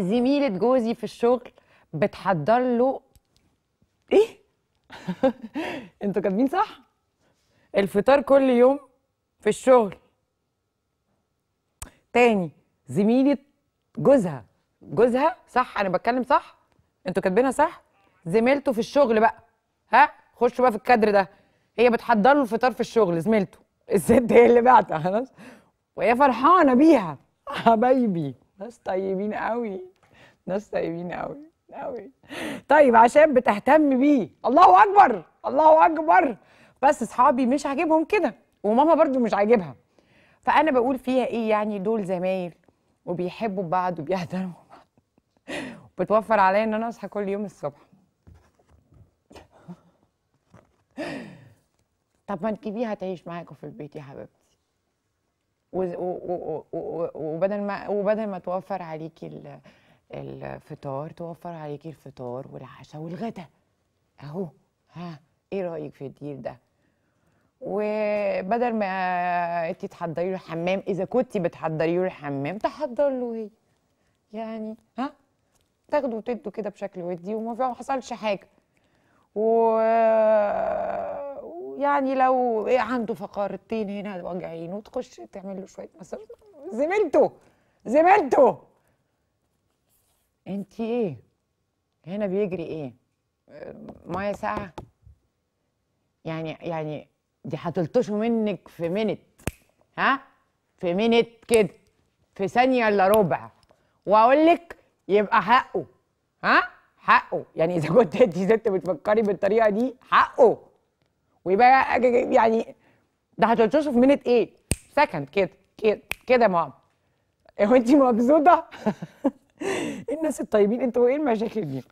زميله جوزي في الشغل بتحضر له ايه انتوا كاتبين صح الفطار كل يوم في الشغل تاني زميله جوزها جوزها صح انا بتكلم صح انتوا كاتبينها صح زميلته في الشغل بقى ها خشوا بقى في الكادر ده هي بتحضر له الفطار في الشغل زميلته الست هي اللي بعتها خلاص وهي فرحانه بيها حبايبي ناس طيبين قوي ناس طيبين قوي قوي طيب عشان بتهتم بيه الله اكبر الله اكبر بس اصحابي مش عاجبهم كده وماما برضو مش عاجبها فانا بقول فيها ايه يعني دول زمايل وبيحبوا بعض وبيحترموا بعض بتوفر عليا ان انا اصحى كل يوم الصبح طب ما بيها تعيش معاكم في البيت يا حبيبتي وبدل ما وبدل ما توفر عليكي الفطار توفر عليكي الفطار والعشاء والغدا اهو ها ايه رايك في الديل ده وبدل ما انت تحضري له الحمام اذا كنت بتحضري له الحمام تحضر له هي إيه؟ يعني ها تاخده وتدوا كده بشكل ودي وما حصلش حاجه و يعني لو ايه عنده فقارتين هنا واجعين وتخش تعمل له شويه مساج زميلته زميلته انت ايه هنا بيجري ايه ميه ساقعه يعني يعني دي هتلطشه منك في منت ها في منت كده في ثانيه الا ربع واقول لك يبقى حقه ها حقه يعني اذا كنت انت ست بتفكري بالطريقه دي حقه ويبقى يعني ده هتتشوف في منت ايه؟ سكند كده كده كده يا ماما هو انت مبسوطه؟ الناس الطيبين انتوا ايه المشاكل دي؟